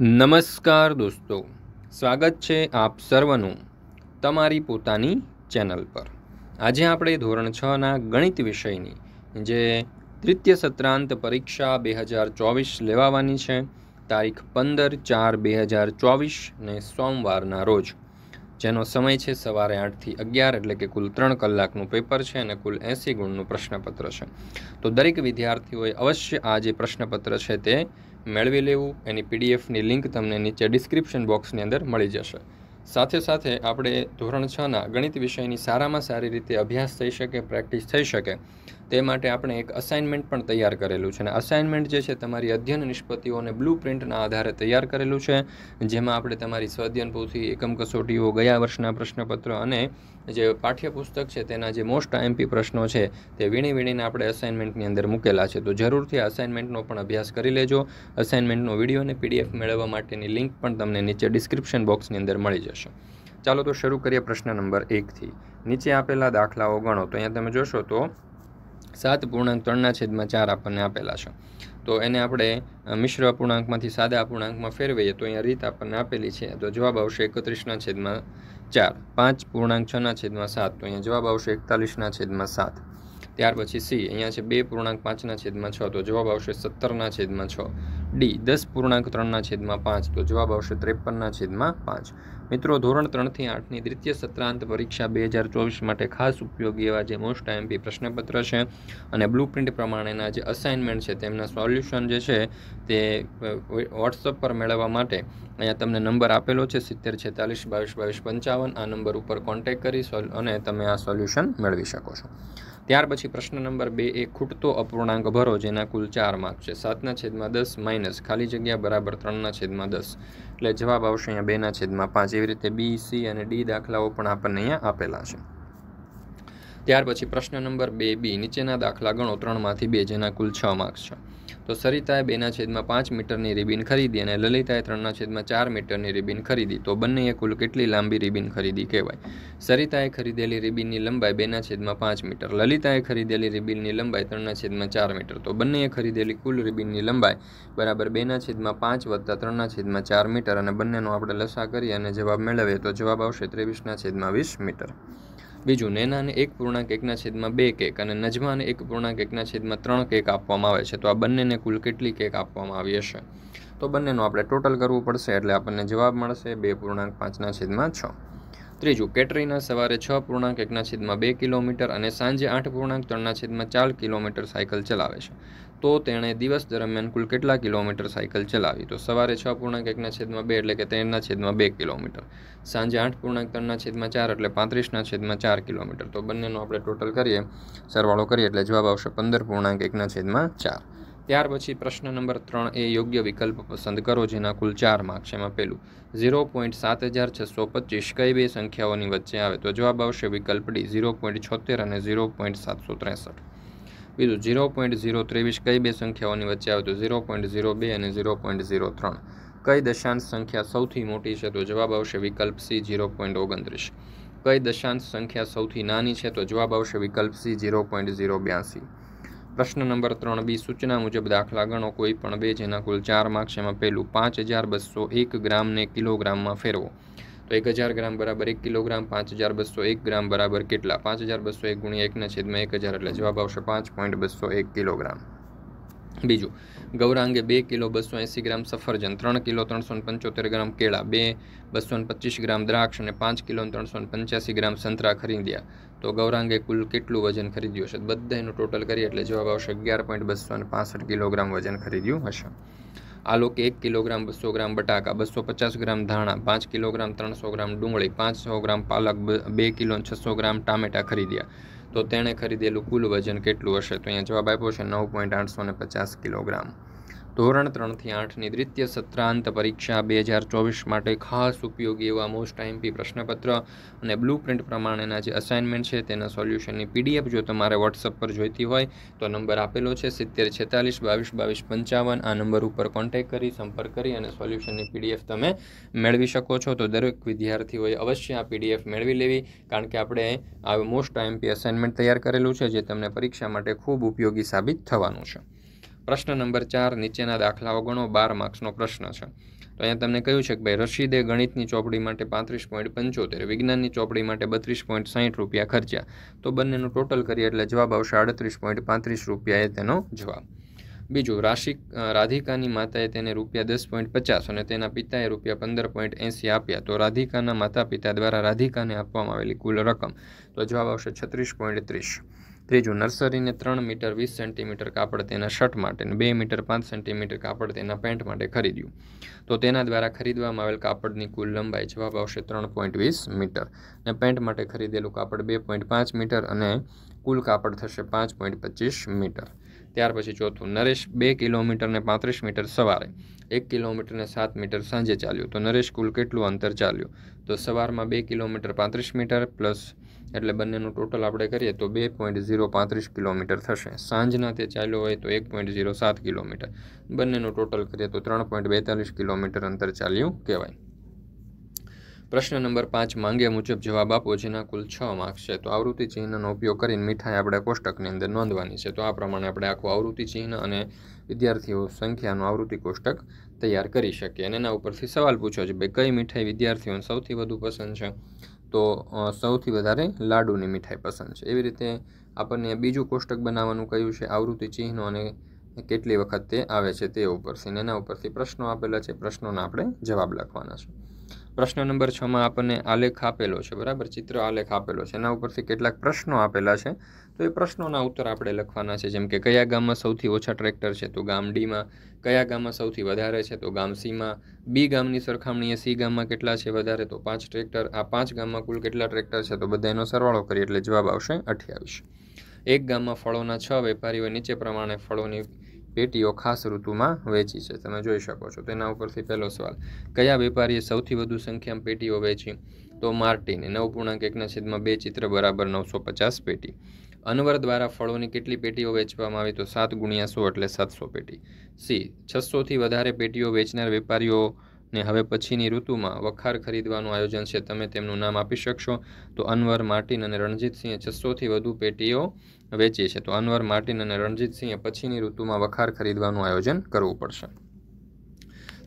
નમસ્કાર દોસ્તો સ્વાગત છે આપ સર્વનું તમારી પોતાની ચેનલ પર આજે આપણે ધોરણ છના ગણિત વિષયની જે તૃતીય સત્રાંત પરીક્ષા બે હજાર ચોવીસ લેવાવાની છે તારીખ પંદર ચાર બે હજાર ચોવીસને સોમવારના રોજ જેનો સમય છે સવારે આઠથી અગિયાર એટલે કે કુલ ત્રણ કલાકનું પેપર છે અને કુલ એંસી ગુણનું પ્રશ્નપત્ર છે તો દરેક વિદ્યાર્થીઓએ અવશ્ય આ જે પ્રશ્નપત્ર છે તે મેળવી લેવું એની પીડીએફની લિંક તમને નીચે ડિસ્ક્રિપ્શન બોક્સની અંદર મળી જશે સાથે સાથે આપણે ધોરણ છના ગણિત વિષયની સારામાં સારી રીતે અભ્યાસ થઈ શકે પ્રેક્ટિસ થઈ શકે તે માટે આપણે એક અસાઇનમેન્ટ પણ તૈયાર કરેલું છે અને અસાઇનમેન્ટ જે છે તમારી અધ્યયન નિષ્પત્તિઓને બ્લુ પ્રિન્ટના આધારે તૈયાર કરેલું છે જેમાં આપણે તમારી સ્વાધ્યન પોથી એકમ કસોટીઓ ગયા વર્ષના પ્રશ્નપત્ર અને જે પાઠ્યપુસ્તક છે તેના જે મોસ્ટ એમપી પ્રશ્નો છે તે વીણી વીણીને આપણે અસાઇનમેન્ટની અંદર મૂકેલા છે તો જરૂરથી અસાઇનમેન્ટનો પણ અભ્યાસ કરી લેજો અસાઇનમેન્ટનો વિડીયો અને પીડીએફ મેળવવા માટેની લિંક પણ તમને નીચે ડિસ્ક્રિપ્શન બોક્સની અંદર મળી જશે ચાલો તો શરૂ કરીએ પ્રશ્ન નંબર એકથી નીચે આપેલા દાખલાઓ ગણો તો અહીંયા તમે જોશો તો સાત પૂર્ણાંક ત્રણના છેદમાં ચાર આપણને આપેલા છે તો એને આપણે મિશ્ર અપૂર્ણાંકમાંથી સાદા અપૂર્ણાંકમાં ફેરવીએ તો અહીંયા રીત આપણને આપેલી છે તો જવાબ આવશે એકત્રીસના છેદમાં ચાર પાંચ પૂર્ણાંક છના છેદમાં સાત તો અહીંયા જવાબ આવશે એકતાલીસના છેદમાં સાત ત્યાર પછી સી અહીંયા છે બે પૂર્ણાંક પાંચના છેદમાં છ તો જવાબ આવશે સત્તરના છેદમાં છ ડી દસ પૂર્ણાંક ત્રણના છેદમાં પાંચ તો જવાબ આવશે ત્રેપનના છેદમાં પાંચ મિત્રો ધોરણ ત્રણથી આઠની દ્વિતીય સત્રાંત પરીક્ષા બે હજાર ચોવીસ માટે ખાસ ઉપયોગી એવા જે મોસ્ટ આઈએમપી પ્રશ્નપત્ર છે અને બ્લુ પ્રિન્ટ પ્રમાણેના જે અસાઇનમેન્ટ છે તેમના સોલ્યુશન જે છે તે વોટ્સઅપ પર મેળવવા માટે અહીંયા તમને નંબર આપેલો છે સિત્તેર છેતાલીસ બાવીસ બાવીસ પંચાવન આ નંબર ઉપર કોન્ટેક્ટ કરી અને તમે આ સોલ્યુશન મેળવી શકો છો ત્યાર પછી પ્રશ્ન નંબર બે એ ખૂટતો અપૂર્ણાંક ભરો જેના કુલ ચાર માર્ક છે સાતના છેદમાં દસ માઇનસ ખાલી જગ્યા બરાબર ત્રણના છેદમાં દસ એટલે જવાબ આવશે અહીંયા બેના છેદમાં પાંચ એવી રીતે બી સી અને ડી દાખલાઓ પણ આપણને અહીંયા આપેલા છે ત્યાર પછી પ્રશ્ન નંબર બે બી નીચેના દાખલા ગણો ત્રણમાંથી બે જેના કુલ છ માર્ક્સ છે તો સરિતાએ બેના છેદમાં પાંચ મીટરની રિબિન ખરીદી અને લલિતાએ ત્રણના છેદમાં ચાર મીટરની રિબિન ખરીદી તો બંનેએ કુલ કેટલી લાંબી રિબિન ખરીદી કહેવાય સરિતાએ ખરીદેલી રિબિનની લંબાઈ બેના છેદમાં પાંચ મીટર લલિતાએ ખરીદેલી રિબિનની લંબાઈ ત્રણના છેદમાં ચાર મીટર તો બંનેએ ખરીદેલી કુલ રિબિનની લંબાઈ બરાબર બેના છેદમાં પાંચ વત્તા ત્રણના છેદમાં ચાર મીટર અને બંનેનો આપણે લસા કરી અને જવાબ મેળવીએ તો જવાબ આવશે ત્રેવીસના છેદમાં વીસ મીટર બીજું નેનાને એક પૂર્ણાંક એકના છેદમાં બે કેક અને નજમાને એક પૂર્ણાંક એકના છેદમાં ત્રણ કેક આપવામાં આવે છે તો આ બંનેને કુલ કેટલી કેક આપવામાં આવી હશે તો બંનેનું આપણે ટોટલ કરવું પડશે એટલે આપણને જવાબ મળશે બે પૂર્ણાંક પાંચના છેદમાં છ ત્રીજું કેટરીના સવારે છ પૂર્ણાંક એકના છેદમાં બે કિલોમીટર અને સાંજે આઠ પૂર્ણાંક ત્રણના છેદમાં ચાર કિલોમીટર સાયકલ ચલાવે છે તો તેણે દિવસ દરમિયાન કુલ કેટલા કિલોમીટર સાયકલ ચલાવી તો સવારે છ પૂર્ણાંક એકના છેદમાં બે એટલે કે ત્રણના છેદમાં બે કિલોમીટર સાંજે આઠ પૂર્ણાંક ત્રણના છેદમાં ચાર એટલે પાંત્રીસના છેદમાં ચાર કિલોમીટર તો બંનેનો આપણે ટોટલ કરીએ સરવાળો કરીએ એટલે જવાબ આવશે પંદર પૂર્ણાંક એકના છેદમાં ચાર ત્યાર પછી પ્રશ્ન નંબર ત્રણ એ યોગ્ય વિકલ્પ પસંદ કરો જેના કુલ ચાર માર્ક્સ એમાં પહેલું ઝીરો પોઈન્ટ સાત હજાર છસો પચીસ કઈ બે સંખ્યાઓની વચ્ચે આવે તો જવાબ આવશે વિકલ્પ ડી ઝીરો પોઈન્ટ છોતેર અને ઝીરો પોઈન્ટ સાતસો ત્રેસઠ બીજું ઝીરો પોઈન્ટ ઝીરો ત્રેવીસ કઈ બે સંખ્યાઓની વચ્ચે આવે ઝીરો પોઈન્ટ ઝીરો બે અને ઝીરો પોઈન્ટ ઝીરો ત્રણ કઈ દશાંશ સંખ્યા સૌથી મોટી છે તો જવાબ આવશે વિકલ્પ સી ઝીરો પોઈન્ટ ઓગણત્રીસ કઈ દશાંશ સંખ્યા સૌથી નાની છે તો જવાબ આવશે વિકલ્પ સી ઝીરો પોઈન્ટ ઝીરો બ્યાસી પ્રશ્ન નંબર ત્રણ બી સૂચના મુજબ દાખલા ગણો કોઈ પણ બે જેના કુલ ચાર માર્ક્સ એમાં પહેલું પાંચ હજાર બસો એક ગ્રામને કિલોગ્રામમાં ફેરવો તો એક હજાર ગ્રામ બરાબર એક કિલોગ્રામ પાંચ હજાર બસો એક ગ્રામ બરાબર કેટલા પાંચ હજાર બસો એક ગુણ્યા એકના છેદમાં એક હજાર એટલે જવાબ આવશે પાંચ પોઈન્ટ બસો એક કિલોગ્રામ બીજું ગૌરાંગે બે કિલો બસો એંસી ગ્રામ સફરજન ત્રણ કિલો ત્રણસો પંચોતેર ગ્રામ કેળા બે બસો પચીસ ગ્રામ દ્રાક્ષ અને પાંચ કિલો ત્રણસો પંચ્યાસી ગ્રામ સંતરા ખરીદ્યા તો ગૌરાંગે કુલ કેટલું વજન ખરીદ્યું હશે બધાનું ટોટલ કરીએ એટલે જવાબ આવશે અગિયાર પોઈન્ટ બસો અને પાસઠ કિલોગ્રામ વજન ખરીદ્યું હશે આ એક કિલોગ્રામ બસો ગ્રામ બટાકા બસો પચાસ ગ્રામ ધાણા પાંચ કિલોગ્રામ ત્રણસો ગ્રામ ડુંગળી પાંચસો ગ્રામ પાલક બે કિલો છસો ગ્રામ ટામેટા ખરીદ્યા તો તેણે ખરીદેલું કુલ વજન કેટલું હશે તો અહીંયા જવાબ આપ્યો છે નવ પોઈન્ટ આઠસો ને પચાસ કિલોગ્રામ ધોરણ ત્રણથી આઠની દ્વિતીય સત્રાંત પરીક્ષા બે હજાર ચોવીસ માટે ખાસ ઉપયોગી એવા મોસ્ટ આઈએમપી પ્રશ્નપત્ર અને બ્લુ પ્રિન્ટ પ્રમાણેના જે અસાઇનમેન્ટ છે તેના સોલ્યુશનની પીડીએફ જો તમારે વોટ્સઅપ પર જોઈતી હોય તો નંબર આપેલો છે સિત્તેર છેતાલીસ બાવીસ બાવીસ પંચાવન આ નંબર ઉપર કોન્ટેક્ટ કરી સંપર્ક કરી અને સોલ્યુશનની પીડીએફ તમે મેળવી શકો છો તો દરેક વિદ્યાર્થીઓએ અવશ્ય આ પીડીએફ મેળવી લેવી કારણ કે આપણે આ મોસ્ટ આઈએમપી અસાઇનમેન્ટ તૈયાર કરેલું છે જે તમને પરીક્ષા માટે ખૂબ ઉપયોગી સાબિત થવાનું છે પ્રશ્ન નંબર ચાર નીચેના દાખલાઓ ગણો બાર માર્ક્સનો પ્રશ્ન છે તો અહીંયા તમને કહ્યું છે કે ભાઈ રશીદે ગણિતની ચોપડી માટે પાંત્રીસ પોઈન્ટ પંચોતેર વિજ્ઞાનની ચોપડી માટે બત્રીસ પોઈન્ટ સાહીઠ રૂપિયા ખર્ચ્યા તો બંનેનું ટોટલ કરીએ એટલે જવાબ આવશે આડત્રીસ પોઈન્ટ પાંત્રીસ રૂપિયા એ તેનો જવાબ બીજું રાશિ રાધિકાની માતાએ તેને રૂપિયા દસ પોઈન્ટ પચાસ અને તેના પિતાએ રૂપિયા પંદર પોઈન્ટ એંસી આપ્યા તો રાધિકાના માતા પિતા દ્વારા રાધિકાને આપવામાં આવેલી કુલ રકમ તો જવાબ આવશે છત્રીસ પોઈન્ટ ત્રીસ ત્રીજું નર્સરીને ત્રણ મીટર વીસ સેન્ટીમીટર કાપડ તેના શર્ટ માટે બે મીટર પાંચ સેન્ટીમીટર કાપડ તેના પેન્ટ માટે ખરીદ્યું તો તેના દ્વારા ખરીદવામાં આવેલ કાપડની કુલ લંબાઈ જવાબ આવશે ત્રણ પોઈન્ટ વીસ મીટર અને પેન્ટ માટે ખરીદેલું કાપડ બે પોઈન્ટ પાંચ મીટર અને કુલ કાપડ થશે પાંચ પોઈન્ટ પચીસ મીટર ત્યાર પછી ચોથું નરેશ બે કિલોમીટરને પાંત્રીસ મીટર સવારે એક કિલોમીટરને સાત મીટર સાંજે ચાલ્યું તો નરેશ કુલ કેટલું અંતર ચાલ્યું તો સવારમાં બે કિલોમીટર પાંત્રીસ મીટર પ્લસ એટલે બંનેનું ટોટલ આપણે કરીએ તો બે પોઈન્ટ ઝીરો પાંત્રીસ કિલોમીટર થશે સાંજના તે ચાલ્યો હોય તો એક પોઈન્ટ ઝીરો સાત કિલોમીટર બંનેનું ટોટલ કરીએ તો ત્રણ પોઈન્ટ બેતાલીસ કિલોમીટર અંતર ચાલ્યું કહેવાય પ્રશ્ન નંબર પાંચ માંગ્યા મુજબ જવાબ આપો જેના કુલ છ માર્ક્સ છે તો આવૃત્તિ ચિહ્નનો ઉપયોગ કરીને મીઠાઈ આપણે કોષ્ટકની અંદર નોંધવાની છે તો આ પ્રમાણે આપણે આખું આવૃત્તિ ચિહ્ન અને વિદ્યાર્થીઓ સંખ્યાનું આવૃત્તિ કોષ્ટક તૈયાર કરી શકીએ અને એના ઉપરથી સવાલ પૂછો છે ભાઈ કઈ મીઠાઈ વિદ્યાર્થીઓને સૌથી વધુ પસંદ છે તો સૌથી વધારે લાડુની મીઠાઈ પસંદ છે એવી રીતે આપણને બીજું કોષ્ટક બનાવવાનું કહ્યું છે આવૃત્તિ ચિહ્નો અને કેટલી વખત તે આવે છે તે ઉપર છે એના ઉપરથી પ્રશ્નો આપેલા છે પ્રશ્નોના આપણે જવાબ લખવાના છે પ્રશ્ન નંબર છમાં આપણને આલેખ આપેલો છે બરાબર ચિત્ર આલેખ આપેલો છે એના ઉપરથી કેટલાક પ્રશ્નો આપેલા છે તો એ પ્રશ્નોના ઉત્તર આપણે લખવાના છે જેમ કે કયા ગામમાં સૌથી ઓછા ટ્રેક્ટર છે તો ગામ ડીમાં કયા ગામમાં સૌથી વધારે છે તો ગામ સીમાં બી ગામની સરખામણીએ સી ગામમાં કેટલા છે વધારે તો પાંચ ટ્રેક્ટર આ પાંચ ગામમાં કુલ કેટલા ટ્રેક્ટર છે તો બધા એનો સરવાળો કરીએ એટલે જવાબ આવશે અઠ્યાવીસ એક ગામમાં ફળોના છ વેપારીઓ નીચે પ્રમાણે ફળોની પેટીઓ ખાસ ઋતુમાં વેચી છે તમે જોઈ શકો છો તેના ઉપરથી પહેલો સવાલ કયા વેપારીએ સૌથી વધુ સંખ્યામાં પેટીઓ વેચી તો માર્ટીને નવ પૂર્ણાંક એકના છેદમાં બે ચિત્ર બરાબર નવસો પચાસ પેટી અનવર દ્વારા ફળોની કેટલી પેટીઓ વેચવામાં આવી તો સાત ગુણ્યા સો એટલે સાતસો પેટી સી છસોથી વધારે પેટીઓ વેચનાર વેપારીઓ ને હવે પછીની ઋતુમાં વખાર ખરીદવાનું આયોજન છે તમે તેમનું નામ આપી શકશો તો અનવર માર્ટિન અને રણજીતસિંહે છસોથી વધુ પેટીઓ વેચી છે તો અનવર માર્ટિન અને રણજીતસિંહે પછીની ઋતુમાં વખાર ખરીદવાનું આયોજન કરવું પડશે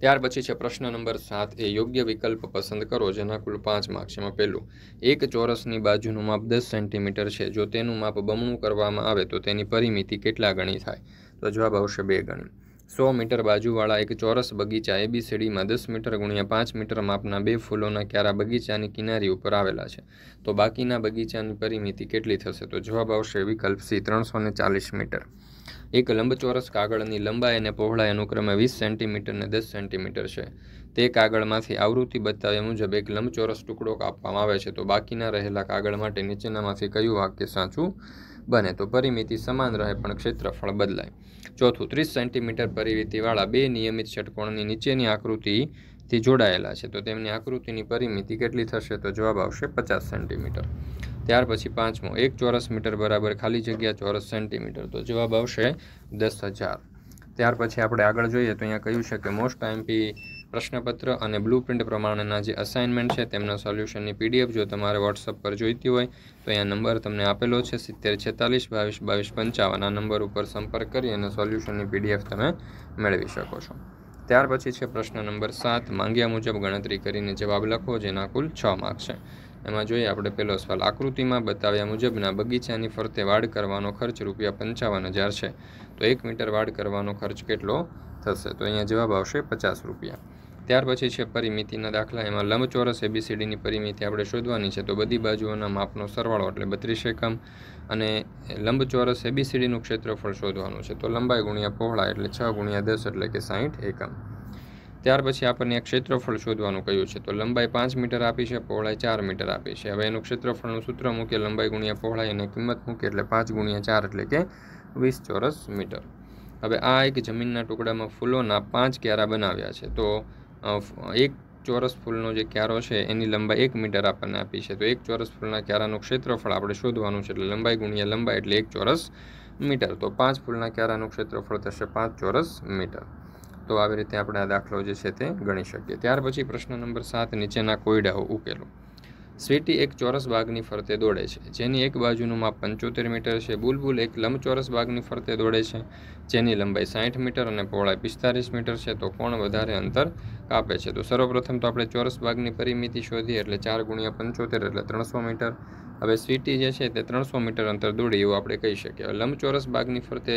ત્યાર પછી છે પ્રશ્ન નંબર સાત એ યોગ્ય વિકલ્પ પસંદ કરો જેના કુલ પાંચ માર્ક છે પહેલું એક ચોરસની બાજુનું માપ દસ સેન્ટીમીટર છે જો તેનું માપ બમણું કરવામાં આવે તો તેની પરિમિતિ કેટલા ગણી થાય તો જવાબ આવશે બે ગણી સો મીટર બાજુવાળા એક ચોરસ બગીચા એબીસીડીમાં દસ મીટર ગુણ્યા પાંચ મીટર માપના બે ફૂલોના ક્યારા બગીચાની કિનારી ઉપર આવેલા છે તો બાકીના બગીચાની પરિમિતિ કેટલી થશે તો જવાબ આવશે વિકલ્પ સી ત્રણસો ચાલીસ મીટર એક લંબચોરસ કાગળની લંબાઈ અને પહોળાઈ અનુક્રમે વીસ સેન્ટીમીટર અને દસ સેન્ટીમીટર છે તે કાગળમાંથી આવૃત્તિ બતાવ્યા મુજબ એક લંબચોરસ ટુકડો કાપવામાં આવે છે તો બાકીના રહેલા કાગળ માટે નીચેનામાંથી કયું વાક્ય સાચું બને તો પરિમિતિ સમાન રહે પણ ક્ષેત્રફળ બદલાય ચોથું ત્રીસ સેન્ટીમીટર પરિમિતિવાળા બે નિયમિત ષટકોણની નીચેની આકૃતિથી જોડાયેલા છે તો તેમની આકૃતિની પરિમિતિ કેટલી થશે તો જવાબ આવશે પચાસ સેન્ટીમીટર ત્યાર પછી પાંચમો એક ચોરસ મીટર બરાબર ખાલી જગ્યા ચોરસ સેન્ટીમીટર તો જવાબ આવશે દસ હજાર ત્યાર પછી આપણે આગળ જોઈએ તો અહીંયા કહ્યું છે કે મોસ્ટ પી પ્રશ્નપત્ર અને બ્લુપ્રિન્ટ પ્રમાણેના જે અસાઇનમેન્ટ છે તેમના સોલ્યુશનની પીડીએફ જો તમારે વોટ્સઅપ પર જોઈતી હોય તો અહીંયા નંબર તમને આપેલો છે સિત્તેર છેતાલીસ બાવીસ બાવીસ પંચાવન આ નંબર ઉપર સંપર્ક કરી અને સોલ્યુશનની પીડીએફ તમે મેળવી શકો છો ત્યાર પછી છે પ્રશ્ન નંબર સાત માંગ્યા મુજબ ગણતરી કરીને જવાબ લખો જેના કુલ છ માર્ક છે એમાં જોઈએ આપણે પહેલો સવાલ આકૃતિમાં બતાવ્યા મુજબના બગીચાની ફરતે વાડ કરવાનો ખર્ચ રૂપિયા પંચાવન હજાર છે તો એક મીટર વાડ કરવાનો ખર્ચ કેટલો થશે તો અહીંયા જવાબ આવશે પચાસ રૂપિયા ત્યાર પછી છે પરિમિતિના દાખલા એમાં લંબચોરસ એબીસીડીની પરિમિતિ આપણે શોધવાની છે તો બધી બાજુઓના માપનો સરવાળો એટલે બત્રીસ એકમ અને લંબચોરસ એબીસીડીનું ક્ષેત્રફળ શોધવાનું છે તો લંબાઈ ગુણ્યા પહોળા એટલે છ ગુણ્યા દસ એટલે કે સાહીઠ એકમ ત્યાર પછી આપણને એક ક્ષેત્રફળ શોધવાનું કહ્યું છે તો લંબાઈ પાંચ મીટર આપી છે પહોળાઈ ચાર મીટર આપી છે હવે એનું ક્ષેત્રફળનું સૂત્ર મૂકીએ લંબાઈ ગુણ્યા પહોળાઈ અને કિંમત મૂકીએ એટલે પાંચ ગુણ્યા ચાર એટલે કે વીસ ચોરસ મીટર હવે આ એક જમીનના ટુકડામાં ફૂલોના પાંચ ક્યારા બનાવ્યા છે તો એક ચોરસ ફૂલનો જે ક્યારો છે એની લંબાઈ એક મીટર આપણને આપી છે તો એક ચોરસ ફૂલના ક્યારાનું ક્ષેત્રફળ આપણે શોધવાનું છે એટલે લંબાઈ ગુણ્યા લંબાઈ એટલે એક ચોરસ મીટર તો પાંચ ફૂલના ક્યારાનું ક્ષેત્રફળ થશે પાંચ ચોરસ મીટર તો આવી રીતે આપણે આ દાખલો જે છે તે ગણી શકીએ ત્યાર પછી પ્રશ્ન નંબર સાત નીચેના કોયડાઓ ઉકેલો સ્વીટી એક ચોરસ બાગની ફરતે દોડે છે જેની એક બાજુનું માપ પંચોતેર મીટર છે બુલબુલ એક લંબચોરસ બાગની ફરતે દોડે છે જેની લંબાઈ સાઠ મીટર અને પહોળાઈ પિસ્તાલીસ મીટર છે તો કોણ વધારે અંતર કાપે છે તો સર્વપ્રથમ તો આપણે ચોરસ ભાગની પરિમિતિ શોધીએ એટલે ચાર ગુણ્યા પંચોતેર એટલે ત્રણસો મીટર હવે સ્વીટી જે છે તે ત્રણસો મીટર અંતર દોડી એવું આપણે કહી શકીએ લંબચોરસ ભાગની ફરતે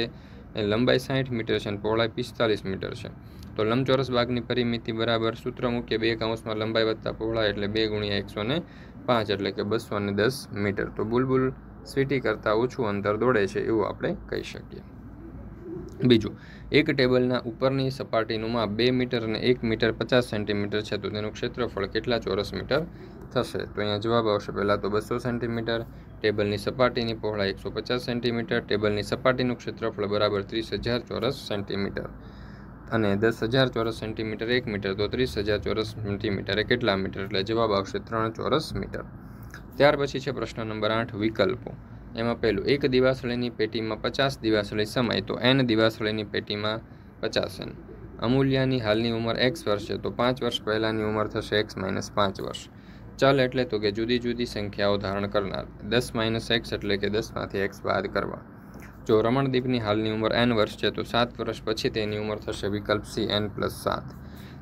લંબાઈ સાઠ મીટર છે અને પહોળાઈ પિસ્તાલીસ મીટર છે તો લંબચોરસ ભાગની પરિમિતિ બરાબર સૂત્ર મૂકીએ બે કાઉન્સમાં લંબાઈ વધતા પહોળાઈ એટલે બે ગુણ્યા એકસો ને પાંચ એટલે કે બસો ને દસ મીટર તો બુલબુલ સ્વીટી કરતાં ઓછું અંતર દોડે છે એવું આપણે કહી શકીએ બીજું એક ટેબલના ઉપરની સપાટીનુંમાં બે મીટર અને એક મીટર પચાસ સેન્ટીમીટર છે તો તેનું ક્ષેત્રફળ કેટલા ચોરસ મીટર થશે તો અહીંયા જવાબ આવશે પહેલાં તો બસો સેન્ટીમીટર ટેબલની સપાટીની પહોળા એકસો પચાસ સેન્ટીમીટર ટેબલની સપાટીનું ક્ષેત્રફળ બરાબર ત્રીસ હજાર ચોરસ સેન્ટીમીટર અને દસ હજાર ચોરસ સેન્ટીમીટર એક મીટર તો ત્રીસ હજાર ચોરસ સેન્ટીમીટરે કેટલા મીટર એટલે જવાબ આવશે ત્રણ ચોરસ મીટર ત્યાર પછી છે પ્રશ્ન નંબર આઠ વિકલ્પો એમાં પહેલું એક દિવાસળીની પેટીમાં પચાસ દિવાસળી સમય તો એન દિવાસળીની પેટીમાં પચાસ એન અમૂલ્યાની હાલની ઉંમર એક્સ વર્ષ છે તો પાંચ વર્ષ પહેલાંની ઉંમર થશે એક્સ માઇનસ પાંચ વર્ષ ચલ એટલે તો કે જુદી જુદી સંખ્યાઓ ધારણ કરનાર દસ માઇનસ એક્સ એટલે કે દસમાંથી એક્સ બાદ કરવા જો રમણદીપની હાલની ઉંમર એન વર્ષ છે તો સાત વર્ષ પછી તેની ઉંમર થશે વિકલ્પ સી એન પ્લસ સાત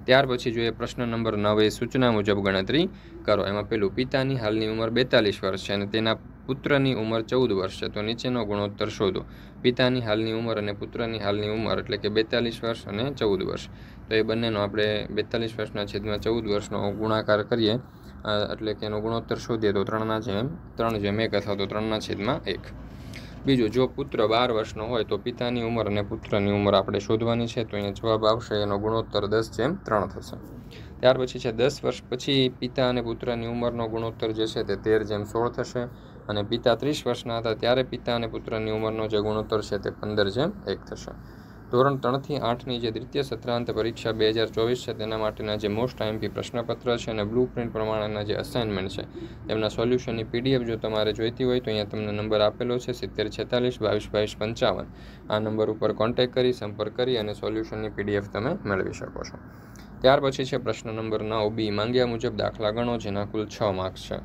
ત્યાર પછી જોઈએ પ્રશ્ન નંબર નવે સૂચના મુજબ ગણતરી કરો એમાં પેલું પિતાની હાલની ઉંમર બેતાલીસ વર્ષ છે અને તેના પુત્રની ઉંમર ચૌદ વર્ષ છે તો નીચેનો ગુણોત્તર શોધો પિતાની હાલની ઉંમર અને પુત્રની હાલની ઉંમર એટલે કે બેતાલીસ વર્ષ અને ચૌદ વર્ષ તો એ બંનેનો આપણે બેતાલીસ વર્ષના છેદમાં ચૌદ વર્ષનો ગુણાકાર કરીએ એટલે કે એનો ગુણોત્તર શોધીએ તો ત્રણના જેમ ત્રણ જેમ એક અથવા તો ત્રણના છેદમાં એક બીજું જો પુત્ર બાર વર્ષનો હોય તો પિતાની ઉંમર અને પુત્રની ઉંમર આપણે શોધવાની છે તો અહીંયા જવાબ આવશે એનો ગુણોત્તર દસ જેમ ત્રણ થશે ત્યાર પછી છે દસ વર્ષ પછી પિતા અને પુત્રની ઉંમરનો ગુણોત્તર જે છે તે તેર જેમ સોળ થશે અને પિતા ત્રીસ વર્ષના હતા ત્યારે પિતા અને પુત્રની ઉંમરનો જે ગુણોત્તર છે તે પંદર જેમ એક થશે ધોરણ ત્રણથી આઠની જે દ્વિતીય સત્રાંત પરીક્ષા બે હજાર ચોવીસ છે તેના માટેના જે મોસ્ટ આઈએમપી પ્રશ્નપત્ર છે અને બ્લુ પ્રિન્ટ પ્રમાણેના જે અસાઇનમેન્ટ છે તેમના સોલ્યુશનની પીડીએફ જો તમારે જોઈતી હોય તો અહીંયા તમને નંબર આપેલો છે સિત્તેર છેતાલીસ બાવીસ બાવીસ પંચાવન આ નંબર ઉપર કોન્ટેક કરી સંપર્ક કરી અને સોલ્યુશનની પીડીએફ તમે મેળવી શકો છો ત્યાર પછી છે પ્રશ્ન નંબર નવ બી માંગ્યા મુજબ દાખલા ગણો જેના કુલ છ માર્ક્સ છે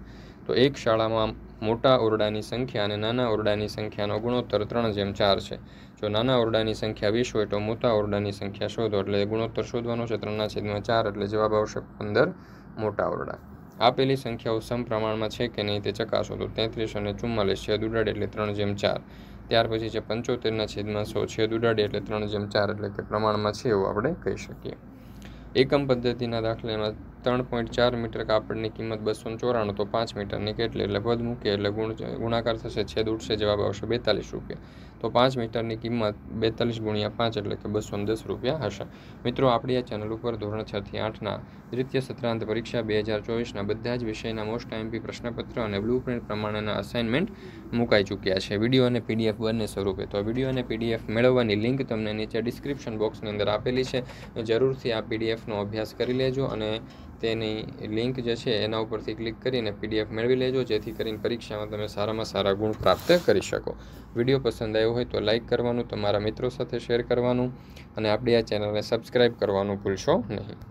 તો એક શાળામાં મોટા ઓરડાની સંખ્યા અને નાના ઓરડાની સંખ્યાનો ગુણોત્તર ત્રણ જેમ ચાર છે જો નાના ઓરડાની સંખ્યા વીસ હોય તો મોટા ઓરડાની સંખ્યા શોધો એટલે ગુણોત્તર શોધવાનો છે ત્રણના છેદમાં ચાર એટલે જવાબ આવશે પંદર મોટા ઓરડા આપેલી સંખ્યાઓ સમપ્રમાણમાં છે કે નહીં તે ચકાસો તો તેત્રીસ અને ચુમ્માલીસ છેદ ઉડાડે એટલે ત્રણ જેમ ચાર ત્યાર પછી છે પંચોતેરના છેદમાં સો છેદ ઉડાડે એટલે ત્રણ જેમ ચાર એટલે કે પ્રમાણમાં છે એવું આપણે કહી શકીએ એકમ પદ્ધતિના દાખલામાં ત્રણ પોઈન્ટ ચાર મીટર કાપડની કિંમત બસો ચોરાણું તો પાંચ મીટરની કેટલી એટલે પદ મૂકીએ એટલે ગુણ ગુણાકાર થશે છેદ ઉઠશે જવાબ આવશે બેતાલીસ રૂપિયા તો પાંચ મીટરની કિંમત બેતાલીસ ગુણ્યા પાંચ એટલે કે બસો દસ રૂપિયા હશે મિત્રો આપણી આ ચેનલ ઉપર ધોરણ છ થી આઠના દ્વિતીય સત્રાંત પરીક્ષા બે હજાર ચોવીસના બધા જ વિષયના મોસ્ટ આઈએમપી પ્રશ્નપત્ર અને બ્લુ પ્રિન્ટ પ્રમાણેના અસાઇનમેન્ટ મુકાઈ ચૂક્યા છે વિડીયો અને પીડીએફ બંને સ્વરૂપે તો વિડીયો અને પીડીએફ મેળવવાની લિંક તમને નીચે ડિસ્ક્રિપ્શન બોક્સની અંદર આપેલી છે જરૂરથી આ પીડીએફનો અભ્યાસ કરી લેજો અને તેની લિંક જે છે એના ઉપરથી ક્લિક કરીને પીડીએફ મેળવી લેજો જેથી કરીને પરીક્ષામાં તમે સારામાં સારા ગુણ પ્રાપ્ત કરી શકો વિડીયો પસંદ આવ્યો હોય તો લાઇક કરવાનું તમારા મિત્રો સાથે શેર કરવાનું અને આપણી આ ચેનલને સબસ્ક્રાઈબ કરવાનું ભૂલશો નહીં